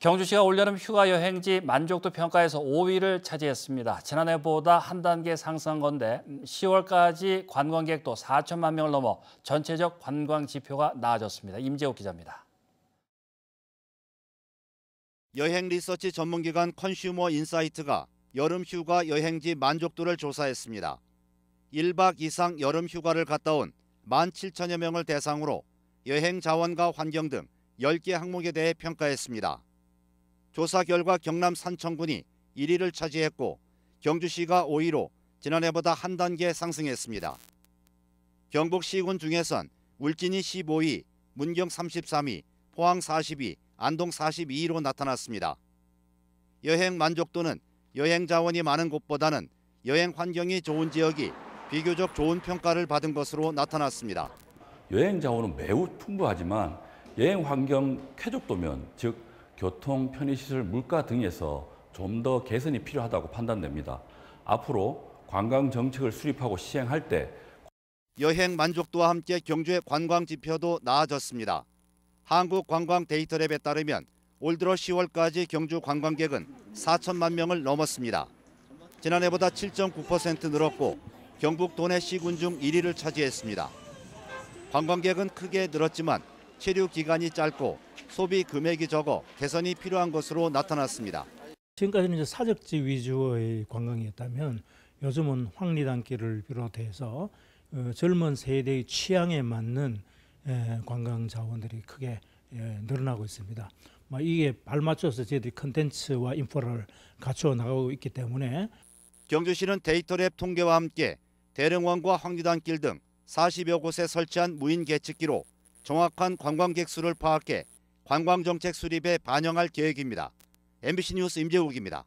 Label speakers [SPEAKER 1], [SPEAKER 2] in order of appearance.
[SPEAKER 1] 경주시가 올여름 휴가 여행지 만족도 평가에서 5위를 차지했습니다. 지난해보다 한 단계 상승한 건데 10월까지 음, 관광객도 4천만 명을 넘어 전체적 관광 지표가 나아졌습니다. 임재욱 기자입니다.
[SPEAKER 2] 여행 리서치 전문기관 컨슈머 인사이트가 여름 휴가 여행지 만족도를 조사했습니다. 1박 이상 여름 휴가를 갔다 온 17,000여 명을 대상으로 여행 자원과 환경 등 10개 항목에 대해 평가했습니다. 조사 결과 경남 산청군이 1위를 차지했고 경주시가 5위로 지난해보다 한 단계 상승했습니다. 경북시군 중에선 울진이 15위, 문경 33위, 포항 40위, 안동 42위로 나타났습니다. 여행 만족도는 여행 자원이 많은 곳보다는 여행 환경이 좋은 지역이 비교적 좋은 평가를 받은 것으로 나타났습니다.
[SPEAKER 1] 여행 자원은 매우 풍부하지만 여행 환경 쾌적도면 즉 교통, 편의시설, 물가 등에서 좀 더 개선이 필요하다고 판단됩니다. 앞으로 관광 정책을 수립하고 시행할 때 여행 만족도와 함께 경주의
[SPEAKER 2] 관광 지표도 나아졌습니다. 한국 관광 데이터랩에 따르면 올 들어 10월까지 경주 관광객은 4천만 명을 넘었습니다. 지난해보다 7.9% 늘었고 경북 도내 시군 중 1위를 차지했습니다. 관광객은 크게 늘었지만 체류 기간이 짧고 소비 금액이 적어 개선이 필요한 것으로 나타났습니다.
[SPEAKER 3] 지금까지는 이제 사적지 위주의 관광이었다면 요즘은 황리단길을 비롯해서 어, 젊은 세대의 취향에 맞는 관광 자원들이 크게 늘어나고 있습니다. 뭐 이게 발맞춰서 저희들이 컨텐츠와 인프라를 갖추어 나가고 있기 때문에
[SPEAKER 2] 경주시는 데이터랩 통계와 함께 대릉원과 황리단길 등 40여 곳에 설치한 무인 계측기로 정확한 관광객 수를 파악해 관광정책 수립에 반영할 계획입니다. MBC 뉴스 임재욱입니다.